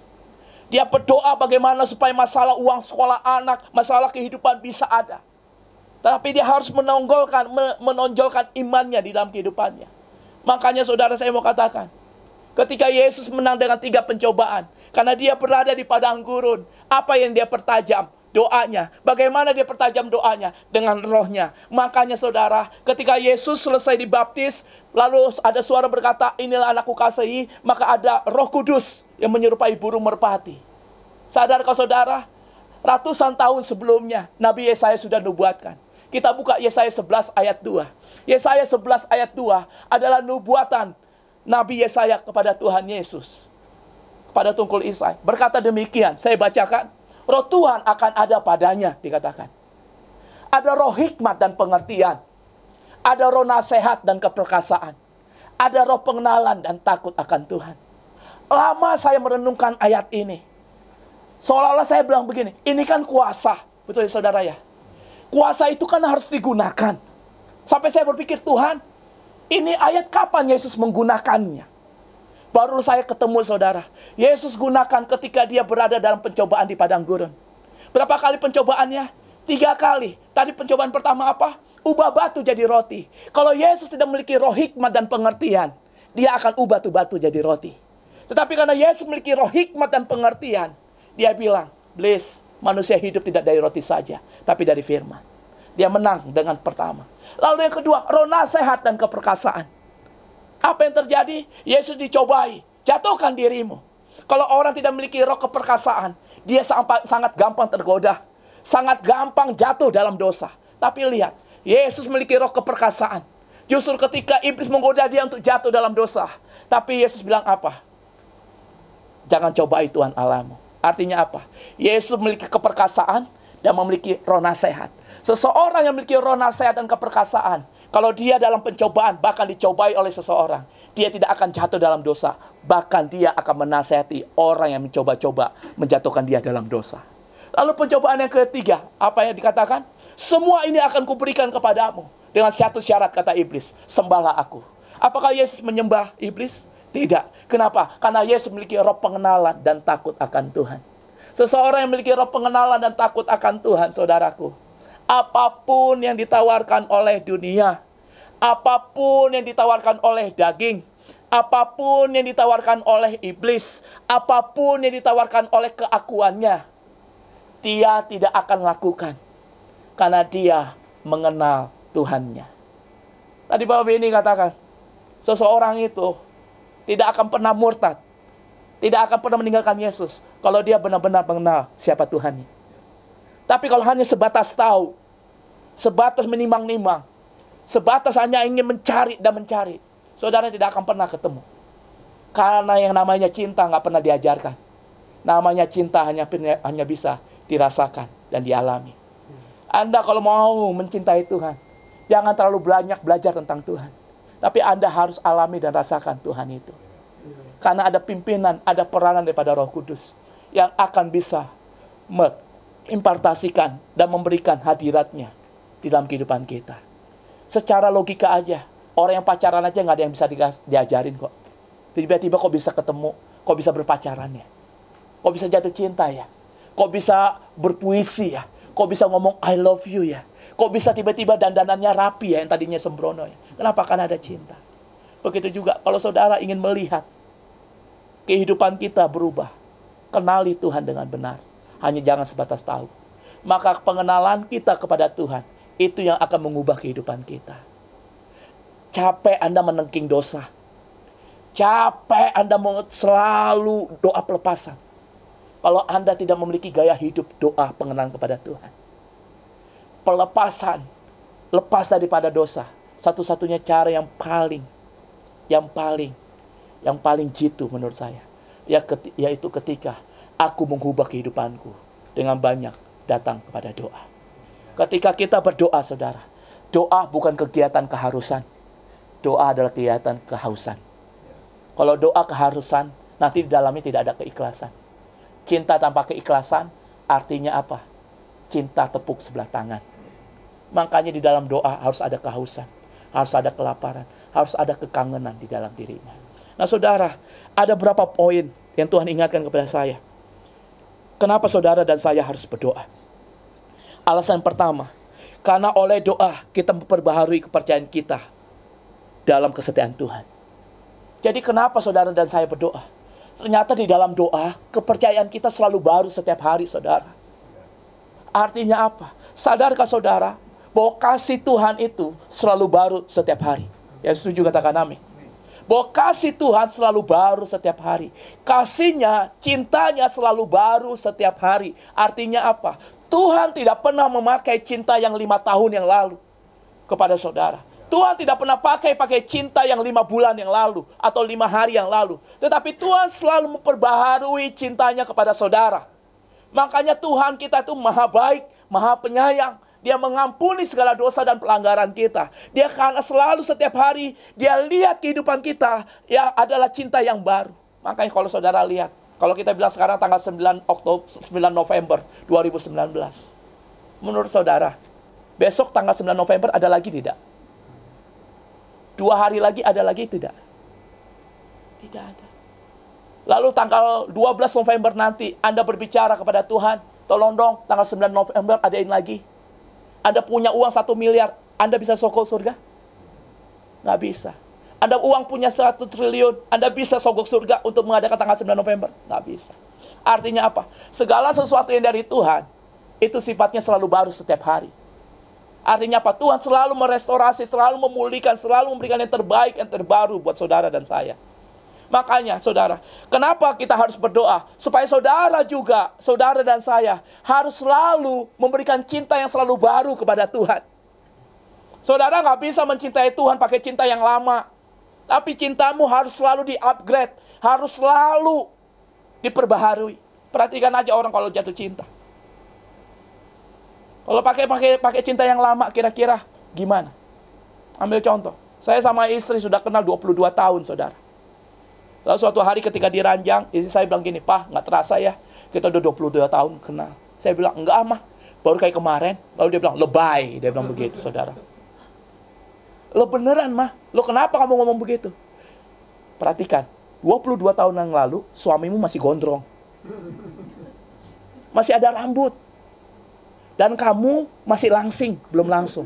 Dia berdoa bagaimana supaya masalah uang sekolah anak, masalah kehidupan bisa ada. Tapi dia harus menonjolkan, menonjolkan imannya di dalam kehidupannya. Makanya saudara saya mau katakan, ketika Yesus menang dengan tiga pencobaan, karena dia berada di padang gurun, apa yang dia pertajam? doanya. Bagaimana dia pertajam doanya? Dengan rohnya. Makanya saudara, ketika Yesus selesai dibaptis, lalu ada suara berkata, inilah anakku kasihi, maka ada roh kudus yang menyerupai burung merpati. Sadarkah saudara? Ratusan tahun sebelumnya Nabi Yesaya sudah nubuatkan. Kita buka Yesaya 11 ayat 2. Yesaya 11 ayat 2 adalah nubuatan Nabi Yesaya kepada Tuhan Yesus. Kepada tungkul Isai. Berkata demikian, saya bacakan. Roh Tuhan akan ada padanya, dikatakan. Ada roh hikmat dan pengertian. Ada roh nasihat dan keperkasaan. Ada roh pengenalan dan takut akan Tuhan. Lama saya merenungkan ayat ini Seolah-olah saya bilang begini, ini kan kuasa. Betul ya saudara ya? Kuasa itu kan harus digunakan. Sampai saya berpikir, Tuhan, ini ayat kapan Yesus menggunakannya? Baru saya ketemu saudara. Yesus gunakan ketika dia berada dalam pencobaan di padang gurun. Berapa kali pencobaannya? Tiga kali. Tadi pencobaan pertama apa? Ubah batu jadi roti. Kalau Yesus tidak memiliki roh hikmat dan pengertian, dia akan ubah tuh batu jadi roti. Tetapi karena Yesus memiliki roh hikmat dan pengertian, dia bilang, Blaze, manusia hidup tidak dari roti saja, tapi dari firman. Dia menang dengan pertama. Lalu yang kedua, rona sehat dan keperkasaan. Apa yang terjadi? Yesus dicobai, jatuhkan dirimu. Kalau orang tidak memiliki roh keperkasaan, dia sangat gampang tergoda, sangat gampang jatuh dalam dosa. Tapi lihat, Yesus memiliki roh keperkasaan. Justru ketika iblis menggoda dia untuk jatuh dalam dosa. Tapi Yesus bilang apa? Jangan cobai Tuhan Allahmu. Artinya apa? Yesus memiliki keperkasaan dan memiliki roh nasihat. Seseorang yang memiliki roh nasihat dan keperkasaan, kalau dia dalam pencobaan bahkan dicobai oleh seseorang, dia tidak akan jatuh dalam dosa. Bahkan dia akan menasehati orang yang mencoba-coba menjatuhkan dia dalam dosa. Lalu pencobaan yang ketiga, apa yang dikatakan? Semua ini akan kuberikan kepadamu. Dengan satu syarat kata iblis, sembahlah aku. Apakah Yesus menyembah iblis? Tidak. Kenapa? Karena Yesus memiliki roh pengenalan dan takut akan Tuhan. Seseorang yang memiliki roh pengenalan dan takut akan Tuhan, saudaraku. Apapun yang ditawarkan oleh dunia, apapun yang ditawarkan oleh daging, apapun yang ditawarkan oleh iblis, apapun yang ditawarkan oleh keakuannya, dia tidak akan lakukan karena dia mengenal Tuhannya. Tadi Bapak ini katakan, seseorang itu tidak akan pernah murtad, tidak akan pernah meninggalkan Yesus kalau dia benar-benar mengenal siapa Tuhan. Tapi kalau hanya sebatas tahu, sebatas menimang-nimang, sebatas hanya ingin mencari dan mencari, saudara tidak akan pernah ketemu. Karena yang namanya cinta nggak pernah diajarkan. Namanya cinta hanya hanya bisa dirasakan dan dialami. Anda kalau mau mencintai Tuhan, jangan terlalu banyak belajar tentang Tuhan. Tapi Anda harus alami dan rasakan Tuhan itu. Karena ada pimpinan, ada peranan daripada Roh Kudus yang akan bisa mengimpartasikan dan memberikan hadiratnya di dalam kehidupan kita. Secara logika aja, orang yang pacaran aja nggak ada yang bisa diajarin kok. Tiba-tiba kok bisa ketemu, kok bisa berpacaran ya. Kok bisa jatuh cinta ya. Kok bisa berpuisi ya. Kok bisa ngomong I love you ya Kok bisa tiba-tiba dandanannya rapi ya yang tadinya sembrono ya? Kenapa? Karena ada cinta. Begitu juga kalau saudara ingin melihat kehidupan kita berubah. Kenali Tuhan dengan benar. Hanya jangan sebatas tahu. Maka pengenalan kita kepada Tuhan itu yang akan mengubah kehidupan kita. Capek Anda menengking dosa. Capek Anda mau selalu doa pelepasan. Kalau Anda tidak memiliki gaya hidup doa pengenalan kepada Tuhan pelepasan, lepas daripada dosa. Satu-satunya cara yang paling, yang paling, yang paling jitu menurut saya. Ya, yaitu ketika aku mengubah kehidupanku dengan banyak datang kepada doa. Ketika kita berdoa, saudara, doa bukan kegiatan keharusan. Doa adalah kegiatan kehausan. Kalau doa keharusan, nanti di dalamnya tidak ada keikhlasan. Cinta tanpa keikhlasan artinya apa? Cinta tepuk sebelah tangan. Makanya di dalam doa harus ada kehausan, harus ada kelaparan, harus ada kekangenan di dalam dirinya. Nah saudara, ada berapa poin yang Tuhan ingatkan kepada saya. Kenapa saudara dan saya harus berdoa? Alasan pertama, karena oleh doa kita memperbaharui kepercayaan kita dalam kesetiaan Tuhan. Jadi kenapa saudara dan saya berdoa? Ternyata di dalam doa, kepercayaan kita selalu baru setiap hari, saudara. Artinya apa? Sadarkah saudara bahwa kasih Tuhan itu selalu baru setiap hari. Yang setuju katakan amin. Bahwa kasih Tuhan selalu baru setiap hari. Kasihnya, cintanya selalu baru setiap hari. Artinya apa? Tuhan tidak pernah memakai cinta yang lima tahun yang lalu kepada saudara. Tuhan tidak pernah pakai pakai cinta yang lima bulan yang lalu atau lima hari yang lalu. Tetapi Tuhan selalu memperbaharui cintanya kepada saudara. Makanya Tuhan kita itu maha baik, maha penyayang dia mengampuni segala dosa dan pelanggaran kita. Dia karena selalu setiap hari dia lihat kehidupan kita ya adalah cinta yang baru. Makanya kalau saudara lihat, kalau kita bilang sekarang tanggal 9 Oktober 9 November 2019. Menurut saudara, besok tanggal 9 November ada lagi tidak? Dua hari lagi ada lagi tidak? Tidak ada. Lalu tanggal 12 November nanti Anda berbicara kepada Tuhan, tolong dong tanggal 9 November ada adain lagi. Anda punya uang satu miliar, Anda bisa sogok surga? Nggak bisa. Anda uang punya 100 triliun, Anda bisa sogok surga untuk mengadakan tanggal 9 November? Nggak bisa. Artinya apa? Segala sesuatu yang dari Tuhan, itu sifatnya selalu baru setiap hari. Artinya apa? Tuhan selalu merestorasi, selalu memulihkan, selalu memberikan yang terbaik, yang terbaru buat saudara dan saya. Makanya saudara, kenapa kita harus berdoa? Supaya saudara juga, saudara dan saya harus selalu memberikan cinta yang selalu baru kepada Tuhan. Saudara nggak bisa mencintai Tuhan pakai cinta yang lama. Tapi cintamu harus selalu di-upgrade. Harus selalu diperbaharui. Perhatikan aja orang kalau jatuh cinta. Kalau pakai pakai pakai cinta yang lama kira-kira gimana? Ambil contoh. Saya sama istri sudah kenal 22 tahun, Saudara. Lalu suatu hari ketika diranjang, istri saya bilang gini, Pak, nggak terasa ya, kita udah 22 tahun kenal. Saya bilang, enggak ama, baru kayak kemarin. Lalu dia bilang, lebay. Dia bilang begitu, saudara. Lo beneran mah, lo kenapa kamu ngomong begitu? Perhatikan, 22 tahun yang lalu, suamimu masih gondrong. Masih ada rambut. Dan kamu masih langsing, belum langsung.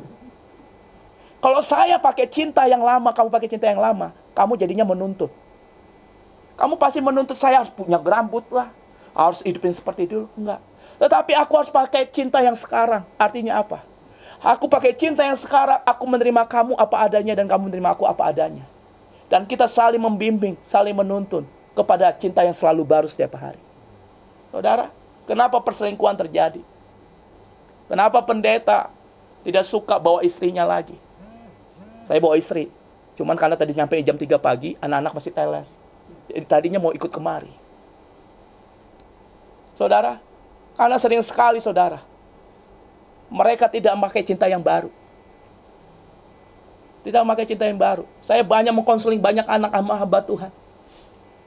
Kalau saya pakai cinta yang lama, kamu pakai cinta yang lama, kamu jadinya menuntut kamu pasti menuntut saya harus punya rambut lah. Harus hidupin seperti dulu. Enggak. Tetapi aku harus pakai cinta yang sekarang. Artinya apa? Aku pakai cinta yang sekarang. Aku menerima kamu apa adanya dan kamu menerima aku apa adanya. Dan kita saling membimbing, saling menuntun kepada cinta yang selalu baru setiap hari. Saudara, kenapa perselingkuhan terjadi? Kenapa pendeta tidak suka bawa istrinya lagi? Saya bawa istri. Cuman karena tadi nyampe jam 3 pagi, anak-anak masih teler yang eh, tadinya mau ikut kemari. Saudara, karena sering sekali saudara, mereka tidak memakai cinta yang baru. Tidak memakai cinta yang baru. Saya banyak mengkonseling banyak anak amah hamba Tuhan.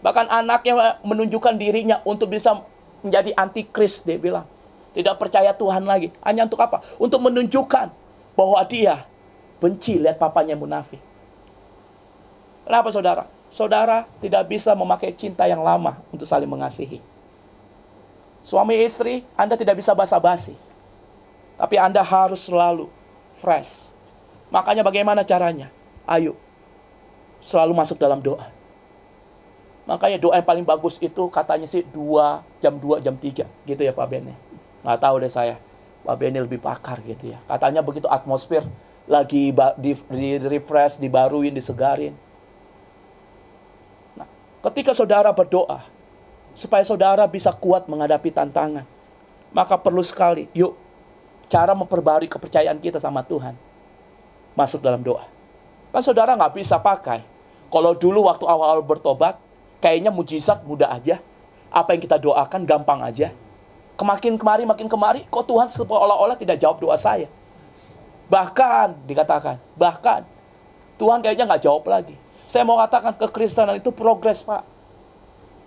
Bahkan anaknya menunjukkan dirinya untuk bisa menjadi antikris, dia bilang. Tidak percaya Tuhan lagi. Hanya untuk apa? Untuk menunjukkan bahwa dia benci lihat papanya munafik. Kenapa saudara? saudara tidak bisa memakai cinta yang lama untuk saling mengasihi. Suami istri, Anda tidak bisa basa-basi. Tapi Anda harus selalu fresh. Makanya bagaimana caranya? Ayo, selalu masuk dalam doa. Makanya doa yang paling bagus itu katanya sih 2, jam 2, jam 3. Gitu ya Pak Benny. Nggak tahu deh saya. Pak Benny lebih pakar gitu ya. Katanya begitu atmosfer lagi di, di refresh, dibaruin, disegarin Ketika saudara berdoa, supaya saudara bisa kuat menghadapi tantangan, maka perlu sekali, yuk, cara memperbarui kepercayaan kita sama Tuhan. Masuk dalam doa. Kan saudara nggak bisa pakai. Kalau dulu waktu awal-awal bertobat, kayaknya mujizat mudah aja. Apa yang kita doakan gampang aja. Kemakin kemari, makin kemari, kok Tuhan seolah-olah tidak jawab doa saya. Bahkan, dikatakan, bahkan Tuhan kayaknya nggak jawab lagi. Saya mau katakan kekristenan itu progres, Pak.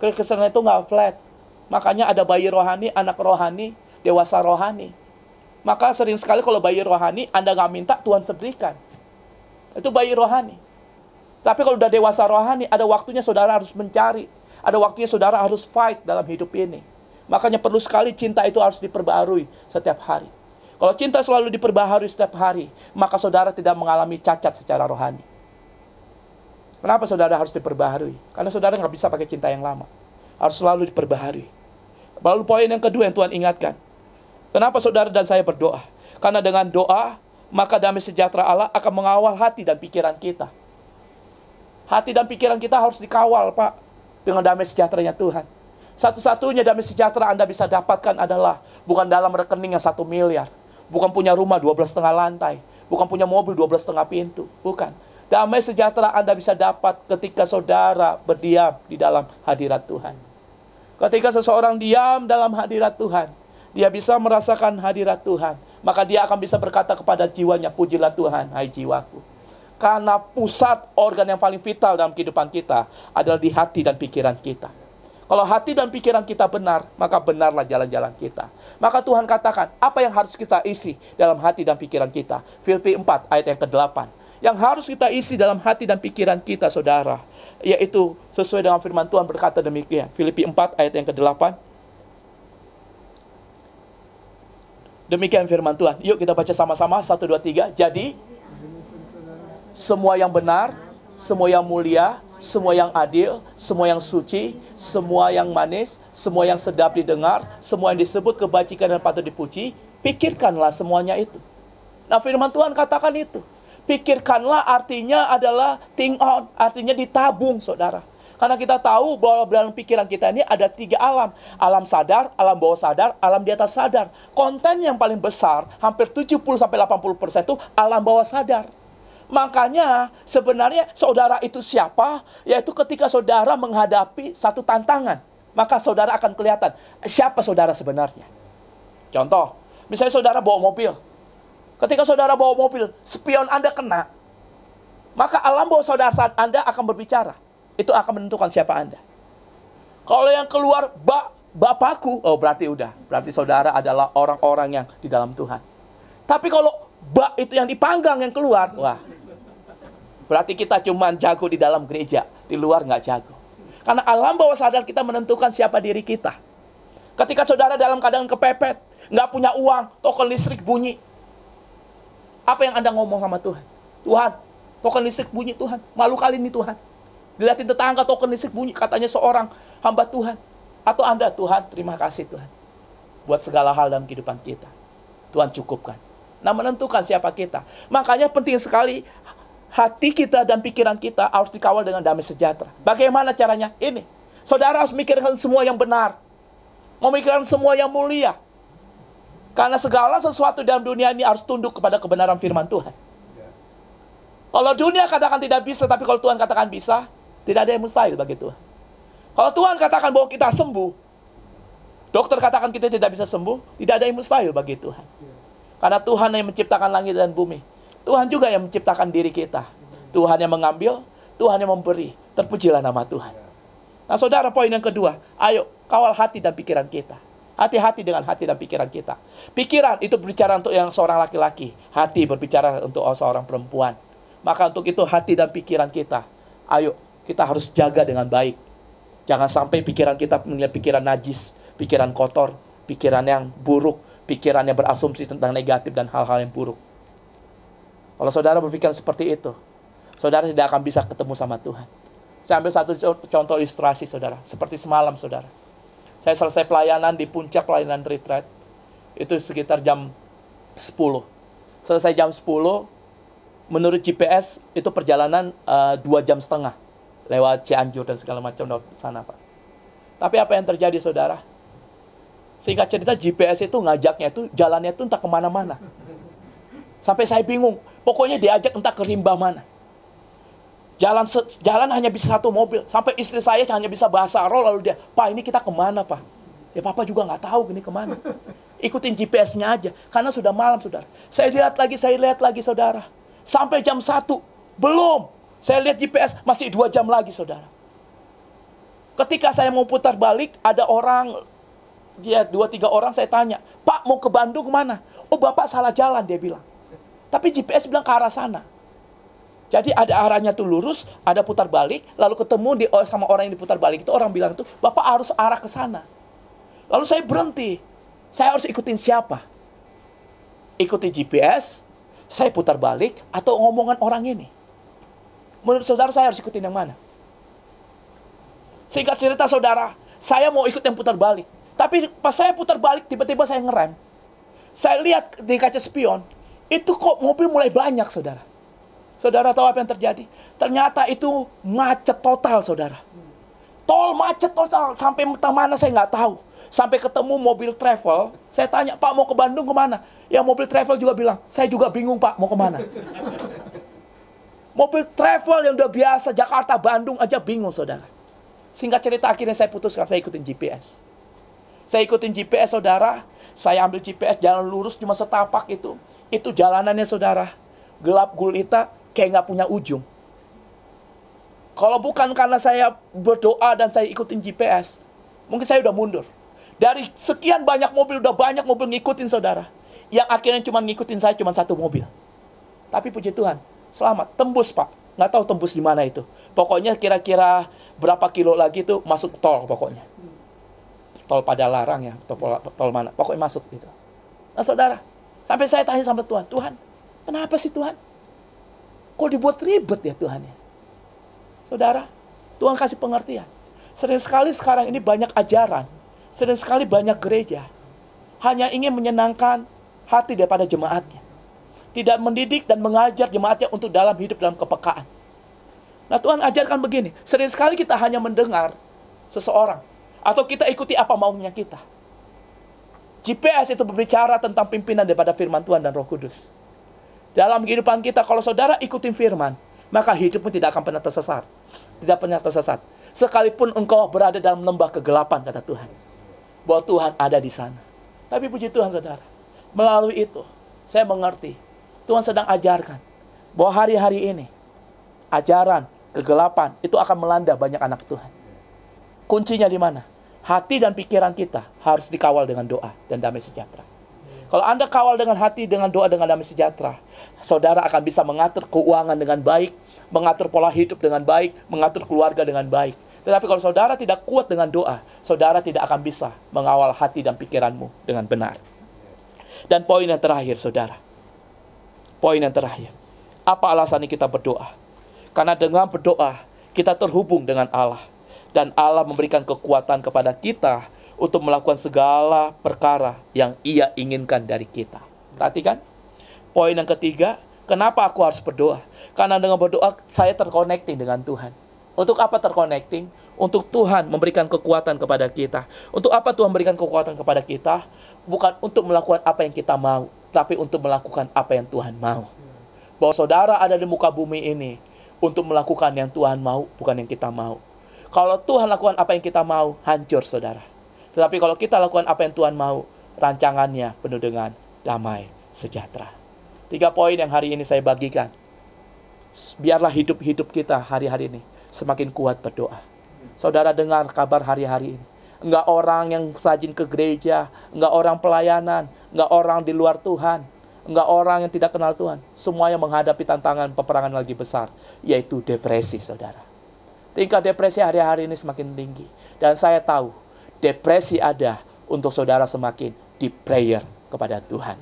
Kekristenan itu nggak flat. Makanya ada bayi rohani, anak rohani, dewasa rohani. Maka sering sekali kalau bayi rohani, Anda nggak minta, Tuhan seberikan. Itu bayi rohani. Tapi kalau udah dewasa rohani, ada waktunya saudara harus mencari. Ada waktunya saudara harus fight dalam hidup ini. Makanya perlu sekali cinta itu harus diperbarui setiap hari. Kalau cinta selalu diperbaharui setiap hari, maka saudara tidak mengalami cacat secara rohani. Kenapa saudara harus diperbaharui? Karena saudara nggak bisa pakai cinta yang lama. Harus selalu diperbaharui. Lalu poin yang kedua yang Tuhan ingatkan. Kenapa saudara dan saya berdoa? Karena dengan doa, maka damai sejahtera Allah akan mengawal hati dan pikiran kita. Hati dan pikiran kita harus dikawal, Pak. Dengan damai sejahteranya Tuhan. Satu-satunya damai sejahtera Anda bisa dapatkan adalah bukan dalam rekening yang satu miliar. Bukan punya rumah dua belas setengah lantai. Bukan punya mobil dua belas setengah pintu. Bukan. Damai sejahtera Anda bisa dapat ketika saudara berdiam di dalam hadirat Tuhan. Ketika seseorang diam dalam hadirat Tuhan, dia bisa merasakan hadirat Tuhan. Maka dia akan bisa berkata kepada jiwanya, pujilah Tuhan, hai jiwaku. Karena pusat organ yang paling vital dalam kehidupan kita adalah di hati dan pikiran kita. Kalau hati dan pikiran kita benar, maka benarlah jalan-jalan kita. Maka Tuhan katakan, apa yang harus kita isi dalam hati dan pikiran kita? Filipi 4 ayat yang ke-8 yang harus kita isi dalam hati dan pikiran kita, saudara. Yaitu sesuai dengan firman Tuhan berkata demikian. Filipi 4 ayat yang ke-8. Demikian firman Tuhan. Yuk kita baca sama-sama. Satu, dua, tiga. Jadi, semua yang benar, semua yang mulia, semua yang adil, semua yang suci, semua yang manis, semua yang sedap didengar, semua yang disebut kebajikan dan patut dipuji, pikirkanlah semuanya itu. Nah firman Tuhan katakan itu pikirkanlah artinya adalah think on, artinya ditabung, saudara. Karena kita tahu bahwa dalam pikiran kita ini ada tiga alam. Alam sadar, alam bawah sadar, alam di atas sadar. Konten yang paling besar, hampir 70-80% itu alam bawah sadar. Makanya sebenarnya saudara itu siapa? Yaitu ketika saudara menghadapi satu tantangan. Maka saudara akan kelihatan siapa saudara sebenarnya. Contoh, misalnya saudara bawa mobil Ketika saudara bawa mobil, spion Anda kena, maka alam bawah saudara saat Anda akan berbicara. Itu akan menentukan siapa Anda. Kalau yang keluar, ba, bapakku, oh berarti udah. Berarti saudara adalah orang-orang yang di dalam Tuhan. Tapi kalau ba itu yang dipanggang yang keluar, wah. Berarti kita cuma jago di dalam gereja, di luar nggak jago. Karena alam bawah sadar kita menentukan siapa diri kita. Ketika saudara dalam keadaan kepepet, nggak punya uang, token listrik bunyi, apa yang Anda ngomong sama Tuhan? Tuhan, token listrik bunyi Tuhan. Malu kali ini Tuhan. Dilihatin tetangga token listrik bunyi. Katanya seorang hamba Tuhan. Atau Anda, Tuhan, terima kasih Tuhan. Buat segala hal dalam kehidupan kita. Tuhan cukupkan. Nah menentukan siapa kita. Makanya penting sekali hati kita dan pikiran kita harus dikawal dengan damai sejahtera. Bagaimana caranya? Ini. Saudara harus mikirkan semua yang benar. Memikirkan semua yang mulia karena segala sesuatu dalam dunia ini harus tunduk kepada kebenaran firman Tuhan. Kalau dunia katakan tidak bisa, tapi kalau Tuhan katakan bisa, tidak ada yang mustahil bagi Tuhan. Kalau Tuhan katakan bahwa kita sembuh, dokter katakan kita tidak bisa sembuh, tidak ada yang mustahil bagi Tuhan. Karena Tuhan yang menciptakan langit dan bumi. Tuhan juga yang menciptakan diri kita. Tuhan yang mengambil, Tuhan yang memberi. Terpujilah nama Tuhan. Nah saudara, poin yang kedua, ayo kawal hati dan pikiran kita. Hati-hati dengan hati dan pikiran kita. Pikiran itu berbicara untuk yang seorang laki-laki, hati berbicara untuk seorang perempuan. Maka untuk itu hati dan pikiran kita, ayo kita harus jaga dengan baik. Jangan sampai pikiran kita punya pikiran najis, pikiran kotor, pikiran yang buruk, pikiran yang berasumsi tentang negatif dan hal-hal yang buruk. Kalau saudara berpikiran seperti itu, saudara tidak akan bisa ketemu sama Tuhan. Saya ambil satu contoh ilustrasi saudara, seperti semalam saudara. Saya selesai pelayanan di puncak pelayanan retreat. Itu sekitar jam 10. Selesai jam 10, menurut GPS itu perjalanan eh, dua uh, jam setengah lewat Cianjur dan segala macam dari sana Pak. Tapi apa yang terjadi saudara? Singkat cerita GPS itu ngajaknya itu jalannya itu entah kemana-mana. Sampai saya bingung. Pokoknya diajak entah ke rimba mana. Jalan jalan hanya bisa satu mobil. Sampai istri saya hanya bisa bahasa roh lalu dia, Pak ini kita kemana Pak? Ya Papa juga nggak tahu ini kemana. Ikutin GPS-nya aja. Karena sudah malam saudara. Saya lihat lagi, saya lihat lagi saudara. Sampai jam satu Belum. Saya lihat GPS masih dua jam lagi saudara. Ketika saya mau putar balik, ada orang dia ya, dua tiga orang saya tanya, Pak mau ke Bandung mana? Oh bapak salah jalan dia bilang. Tapi GPS bilang ke arah sana. Jadi ada arahnya tuh lurus, ada putar balik, lalu ketemu di sama orang yang diputar balik itu orang bilang tuh, "Bapak harus arah ke sana." Lalu saya berhenti. Saya harus ikutin siapa? Ikuti GPS, saya putar balik atau ngomongan orang ini? Menurut saudara saya harus ikutin yang mana? Singkat cerita saudara, saya mau ikut yang putar balik. Tapi pas saya putar balik, tiba-tiba saya ngerem. Saya lihat di kaca spion, itu kok mobil mulai banyak saudara. Saudara tahu apa yang terjadi? Ternyata itu macet total, saudara. Tol macet total. Sampai mana saya nggak tahu. Sampai ketemu mobil travel. Saya tanya, Pak mau ke Bandung kemana? Ya mobil travel juga bilang, saya juga bingung Pak mau kemana. mobil travel yang udah biasa Jakarta Bandung aja bingung saudara. Singkat cerita akhirnya saya putuskan saya ikutin GPS. Saya ikutin GPS saudara, saya ambil GPS jalan lurus cuma setapak itu. Itu jalanannya saudara. Gelap gulita, kayak nggak punya ujung. Kalau bukan karena saya berdoa dan saya ikutin GPS, mungkin saya udah mundur. Dari sekian banyak mobil, udah banyak mobil ngikutin saudara. Yang akhirnya cuma ngikutin saya cuma satu mobil. Tapi puji Tuhan, selamat, tembus pak. Nggak tahu tembus di mana itu. Pokoknya kira-kira berapa kilo lagi itu masuk tol pokoknya. Tol pada larang ya, tol, tol mana. Pokoknya masuk gitu. Nah saudara, sampai saya tanya sama Tuhan, Tuhan, kenapa sih Tuhan? Kok dibuat ribet ya Tuhan ya? Saudara, Tuhan kasih pengertian. Sering sekali sekarang ini banyak ajaran. Sering sekali banyak gereja. Hanya ingin menyenangkan hati daripada jemaatnya. Tidak mendidik dan mengajar jemaatnya untuk dalam hidup dalam kepekaan. Nah Tuhan ajarkan begini. Sering sekali kita hanya mendengar seseorang. Atau kita ikuti apa maunya kita. GPS itu berbicara tentang pimpinan daripada firman Tuhan dan roh kudus. Dalam kehidupan kita, kalau saudara ikutin firman, maka hidupmu tidak akan pernah tersesat. Tidak pernah tersesat. Sekalipun engkau berada dalam lembah kegelapan, kata Tuhan. Bahwa Tuhan ada di sana. Tapi puji Tuhan, saudara. Melalui itu, saya mengerti. Tuhan sedang ajarkan bahwa hari-hari ini, ajaran, kegelapan, itu akan melanda banyak anak Tuhan. Kuncinya di mana? Hati dan pikiran kita harus dikawal dengan doa dan damai sejahtera. Kalau Anda kawal dengan hati, dengan doa, dengan damai sejahtera, saudara akan bisa mengatur keuangan dengan baik, mengatur pola hidup dengan baik, mengatur keluarga dengan baik. Tetapi kalau saudara tidak kuat dengan doa, saudara tidak akan bisa mengawal hati dan pikiranmu dengan benar. Dan poin yang terakhir, saudara. Poin yang terakhir. Apa alasannya kita berdoa? Karena dengan berdoa, kita terhubung dengan Allah. Dan Allah memberikan kekuatan kepada kita untuk melakukan segala perkara yang ia inginkan dari kita. Perhatikan. Poin yang ketiga, kenapa aku harus berdoa? Karena dengan berdoa saya terkonekting dengan Tuhan. Untuk apa terkonekting? Untuk Tuhan memberikan kekuatan kepada kita. Untuk apa Tuhan memberikan kekuatan kepada kita? Bukan untuk melakukan apa yang kita mau, tapi untuk melakukan apa yang Tuhan mau. Bahwa saudara ada di muka bumi ini untuk melakukan yang Tuhan mau, bukan yang kita mau. Kalau Tuhan lakukan apa yang kita mau, hancur saudara. Tetapi kalau kita lakukan apa yang Tuhan mau, rancangannya penuh dengan damai, sejahtera. Tiga poin yang hari ini saya bagikan. Biarlah hidup-hidup kita hari-hari ini semakin kuat berdoa. Saudara dengar kabar hari-hari ini. Enggak orang yang rajin ke gereja, enggak orang pelayanan, enggak orang di luar Tuhan, enggak orang yang tidak kenal Tuhan. semua yang menghadapi tantangan peperangan lagi besar, yaitu depresi, saudara. Tingkat depresi hari-hari ini semakin tinggi. Dan saya tahu depresi ada untuk saudara semakin di prayer kepada Tuhan.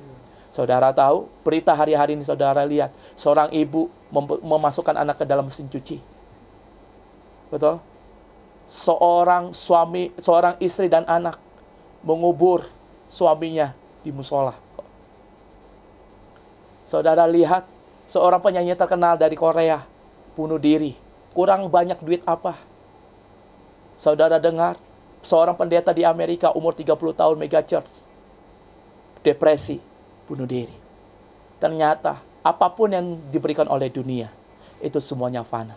Saudara tahu, berita hari-hari ini saudara lihat, seorang ibu mem memasukkan anak ke dalam mesin cuci. Betul? Seorang suami, seorang istri dan anak mengubur suaminya di musola. Saudara lihat, seorang penyanyi terkenal dari Korea bunuh diri. Kurang banyak duit apa? Saudara dengar, seorang pendeta di Amerika umur 30 tahun mega church depresi, bunuh diri. Ternyata apapun yang diberikan oleh dunia itu semuanya fana.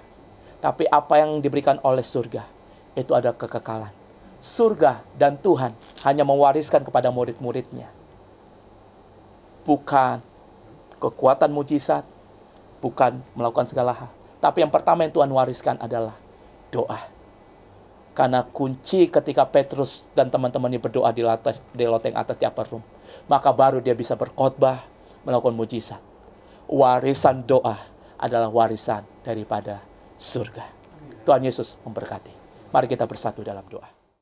Tapi apa yang diberikan oleh surga itu ada kekekalan. Surga dan Tuhan hanya mewariskan kepada murid-muridnya. Bukan kekuatan mujizat, bukan melakukan segala hal. Tapi yang pertama yang Tuhan wariskan adalah doa karena kunci ketika Petrus dan teman-temannya berdoa di atas di loteng atas di upper room, maka baru dia bisa berkhotbah, melakukan mujizat. Warisan doa adalah warisan daripada surga. Tuhan Yesus memberkati. Mari kita bersatu dalam doa.